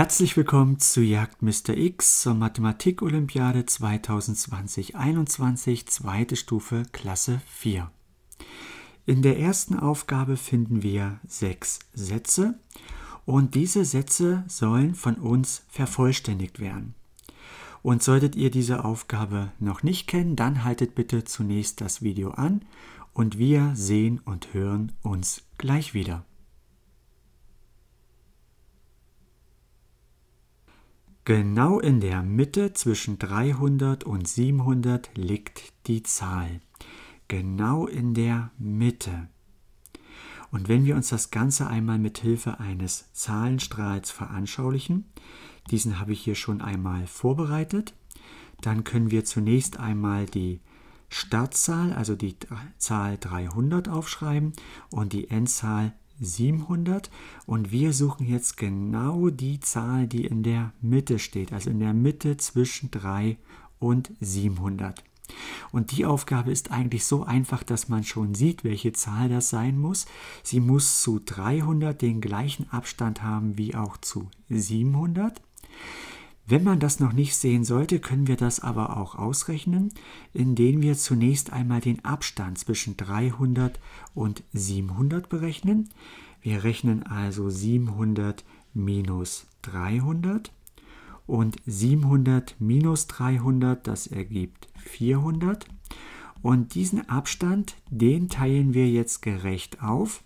Herzlich willkommen zu Jagd Mr. X zur Mathematik-Olympiade 2020-21, zweite Stufe, Klasse 4. In der ersten Aufgabe finden wir sechs Sätze und diese Sätze sollen von uns vervollständigt werden. Und solltet ihr diese Aufgabe noch nicht kennen, dann haltet bitte zunächst das Video an und wir sehen und hören uns gleich wieder. Genau in der Mitte zwischen 300 und 700 liegt die Zahl. Genau in der Mitte. Und wenn wir uns das Ganze einmal mit Hilfe eines Zahlenstrahls veranschaulichen, diesen habe ich hier schon einmal vorbereitet, dann können wir zunächst einmal die Startzahl, also die Zahl 300 aufschreiben und die Endzahl 700 und wir suchen jetzt genau die Zahl, die in der Mitte steht, also in der Mitte zwischen 3 und 700. Und die Aufgabe ist eigentlich so einfach, dass man schon sieht, welche Zahl das sein muss. Sie muss zu 300 den gleichen Abstand haben wie auch zu 700. Wenn man das noch nicht sehen sollte, können wir das aber auch ausrechnen, indem wir zunächst einmal den Abstand zwischen 300 und 700 berechnen. Wir rechnen also 700 minus 300 und 700 minus 300, das ergibt 400. Und diesen Abstand, den teilen wir jetzt gerecht auf,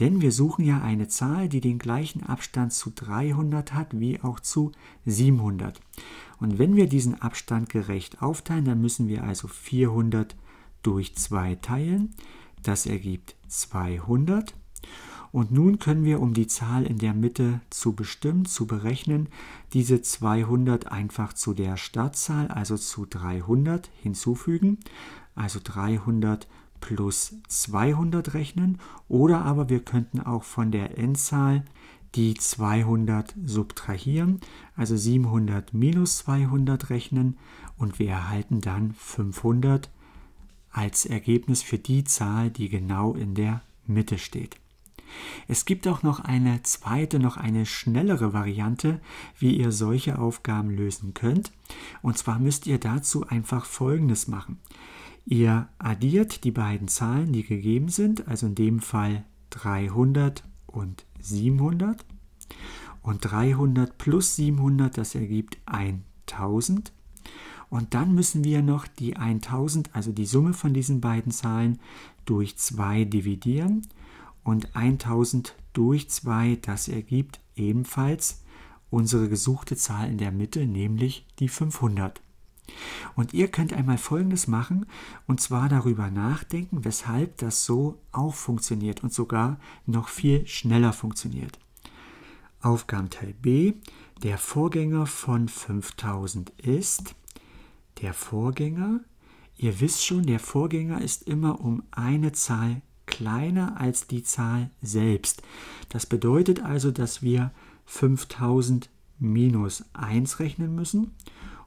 denn wir suchen ja eine Zahl, die den gleichen Abstand zu 300 hat wie auch zu 700. Und wenn wir diesen Abstand gerecht aufteilen, dann müssen wir also 400 durch 2 teilen. Das ergibt 200. Und nun können wir, um die Zahl in der Mitte zu bestimmen, zu berechnen, diese 200 einfach zu der Startzahl, also zu 300, hinzufügen also 300 plus 200 rechnen oder aber wir könnten auch von der Endzahl die 200 subtrahieren, also 700 minus 200 rechnen und wir erhalten dann 500 als Ergebnis für die Zahl, die genau in der Mitte steht. Es gibt auch noch eine zweite, noch eine schnellere Variante, wie ihr solche Aufgaben lösen könnt. Und zwar müsst ihr dazu einfach Folgendes machen. Ihr addiert die beiden Zahlen, die gegeben sind, also in dem Fall 300 und 700. Und 300 plus 700, das ergibt 1000. Und dann müssen wir noch die 1000, also die Summe von diesen beiden Zahlen, durch 2 dividieren. Und 1000 durch 2, das ergibt ebenfalls unsere gesuchte Zahl in der Mitte, nämlich die 500. Und ihr könnt einmal Folgendes machen, und zwar darüber nachdenken, weshalb das so auch funktioniert und sogar noch viel schneller funktioniert. Aufgabenteil B. Der Vorgänger von 5000 ist der Vorgänger. Ihr wisst schon, der Vorgänger ist immer um eine Zahl kleiner als die Zahl selbst. Das bedeutet also, dass wir 5000 minus 1 rechnen müssen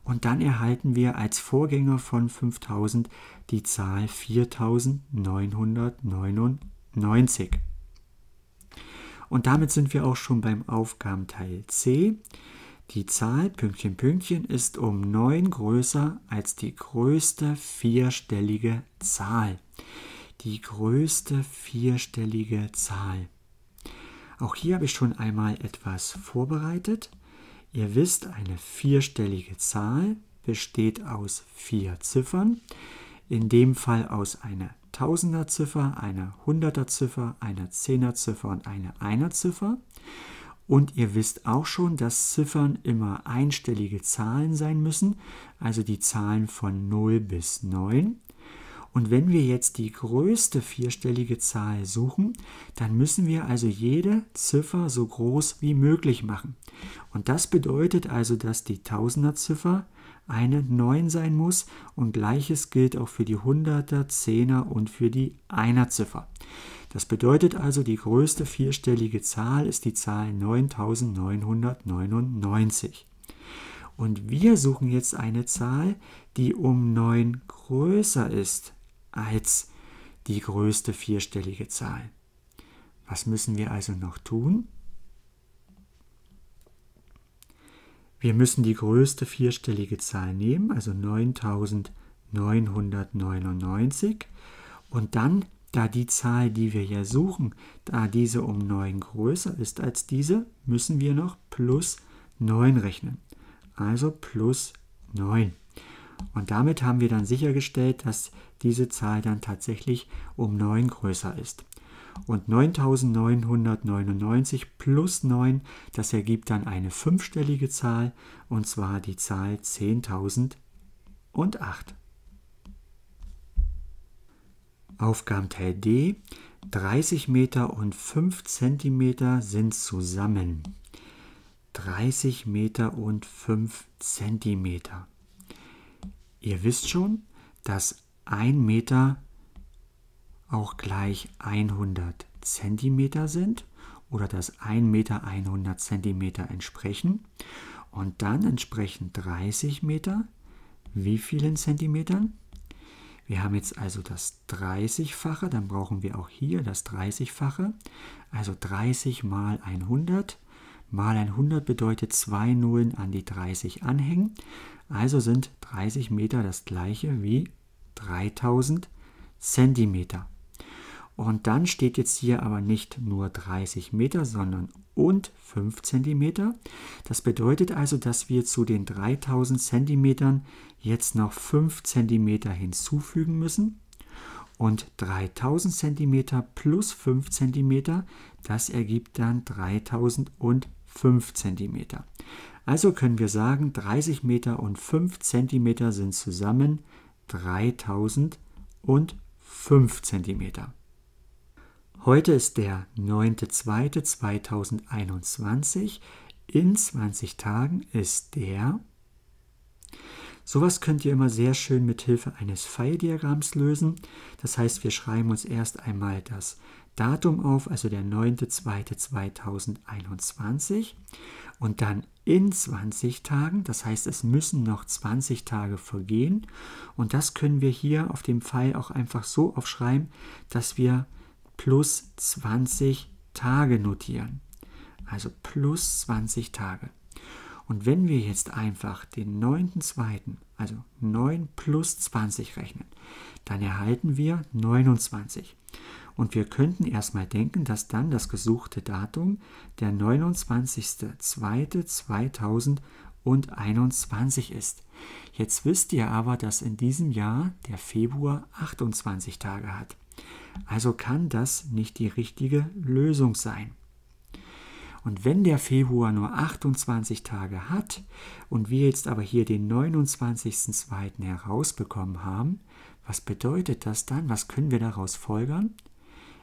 und dann erhalten wir als Vorgänger von 5000 die Zahl 4999. Und damit sind wir auch schon beim Aufgabenteil C. Die Zahl Pünktchen Pünktchen ist um 9 größer als die größte vierstellige Zahl. Die größte vierstellige Zahl. Auch hier habe ich schon einmal etwas vorbereitet. Ihr wisst, eine vierstellige Zahl besteht aus vier Ziffern, in dem Fall aus einer Tausenderziffer, einer Hunderterziffer, einer Zehnerziffer und einer Einerziffer. Und ihr wisst auch schon, dass Ziffern immer einstellige Zahlen sein müssen, also die Zahlen von 0 bis 9. Und wenn wir jetzt die größte vierstellige Zahl suchen, dann müssen wir also jede Ziffer so groß wie möglich machen. Und das bedeutet also, dass die Tausenderziffer eine 9 sein muss und gleiches gilt auch für die Hunderter, Zehner und für die Einerziffer. Das bedeutet also, die größte vierstellige Zahl ist die Zahl 9999. Und wir suchen jetzt eine Zahl, die um 9 größer ist als die größte vierstellige Zahl. Was müssen wir also noch tun? Wir müssen die größte vierstellige Zahl nehmen, also 9999, und dann, da die Zahl, die wir ja suchen, da diese um 9 größer ist als diese, müssen wir noch plus 9 rechnen. Also plus 9. Und damit haben wir dann sichergestellt, dass diese Zahl dann tatsächlich um 9 größer ist. Und 9999 plus 9, das ergibt dann eine fünfstellige Zahl, und zwar die Zahl 10.008. Aufgabenteil D. 30 Meter und 5 Zentimeter sind zusammen. 30 Meter und 5 Zentimeter. Ihr wisst schon, dass 1 Meter auch gleich 100 Zentimeter sind oder dass 1 Meter 100 Zentimeter entsprechen. Und dann entsprechen 30 Meter wie vielen Zentimetern? Wir haben jetzt also das 30-fache, dann brauchen wir auch hier das 30-fache. Also 30 mal 100 mal 100 bedeutet zwei Nullen an die 30 anhängen. Also sind 30 Meter das gleiche wie 3000 cm. Und dann steht jetzt hier aber nicht nur 30 Meter, sondern und 5 cm. Das bedeutet also, dass wir zu den 3000 cm jetzt noch 5 cm hinzufügen müssen. Und 3000 cm plus 5 cm, das ergibt dann 3005 cm. Also können wir sagen, 30 Meter und 5 cm sind zusammen 3000 und 5 cm. Heute ist der 9.2.2021. In 20 Tagen ist der. Sowas könnt ihr immer sehr schön mit Hilfe eines Pfeildiagramms lösen. Das heißt, wir schreiben uns erst einmal das Datum auf, also der 9.2.2021. Und dann in 20 Tagen, das heißt es müssen noch 20 Tage vergehen. Und das können wir hier auf dem Pfeil auch einfach so aufschreiben, dass wir plus 20 Tage notieren. Also plus 20 Tage. Und wenn wir jetzt einfach den 9.2., also 9 plus 20 rechnen, dann erhalten wir 29. Und wir könnten erstmal denken, dass dann das gesuchte Datum der 29.02.2021 ist. Jetzt wisst ihr aber, dass in diesem Jahr der Februar 28 Tage hat. Also kann das nicht die richtige Lösung sein. Und wenn der Februar nur 28 Tage hat und wir jetzt aber hier den 29.02. herausbekommen haben, was bedeutet das dann? Was können wir daraus folgern?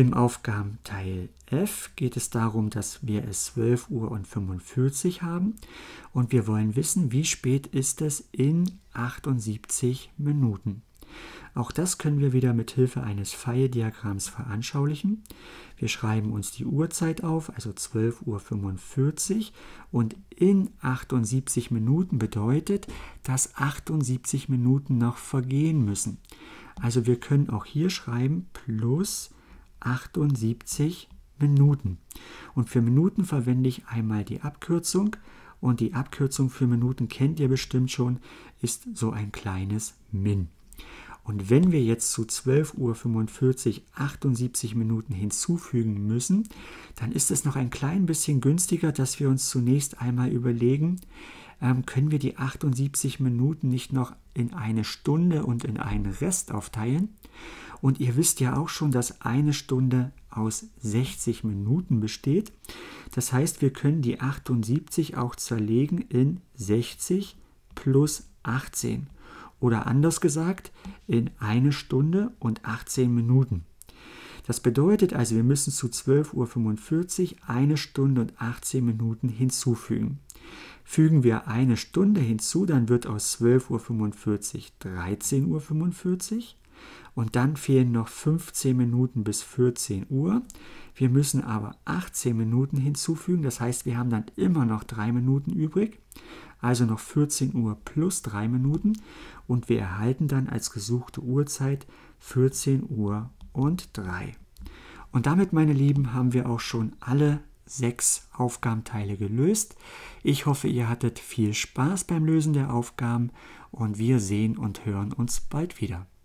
Im Aufgabenteil F geht es darum, dass wir es 12 Uhr und 45 haben und wir wollen wissen, wie spät ist es in 78 Minuten. Auch das können wir wieder mit Hilfe eines Pfeildiagramms veranschaulichen. Wir schreiben uns die Uhrzeit auf, also 12.45 Uhr und in 78 Minuten bedeutet, dass 78 Minuten noch vergehen müssen. Also wir können auch hier schreiben plus 78 Minuten. Und für Minuten verwende ich einmal die Abkürzung und die Abkürzung für Minuten kennt ihr bestimmt schon, ist so ein kleines Min. Und wenn wir jetzt zu 12.45 Uhr 78 Minuten hinzufügen müssen, dann ist es noch ein klein bisschen günstiger, dass wir uns zunächst einmal überlegen, ähm, können wir die 78 Minuten nicht noch in eine Stunde und in einen Rest aufteilen, und ihr wisst ja auch schon, dass eine Stunde aus 60 Minuten besteht. Das heißt, wir können die 78 auch zerlegen in 60 plus 18. Oder anders gesagt, in eine Stunde und 18 Minuten. Das bedeutet also, wir müssen zu 12.45 Uhr eine Stunde und 18 Minuten hinzufügen. Fügen wir eine Stunde hinzu, dann wird aus 12.45 Uhr 13.45 Uhr und dann fehlen noch 15 Minuten bis 14 Uhr. Wir müssen aber 18 Minuten hinzufügen. Das heißt, wir haben dann immer noch 3 Minuten übrig. Also noch 14 Uhr plus 3 Minuten. Und wir erhalten dann als gesuchte Uhrzeit 14 Uhr und 3. Und damit, meine Lieben, haben wir auch schon alle sechs Aufgabenteile gelöst. Ich hoffe, ihr hattet viel Spaß beim Lösen der Aufgaben und wir sehen und hören uns bald wieder.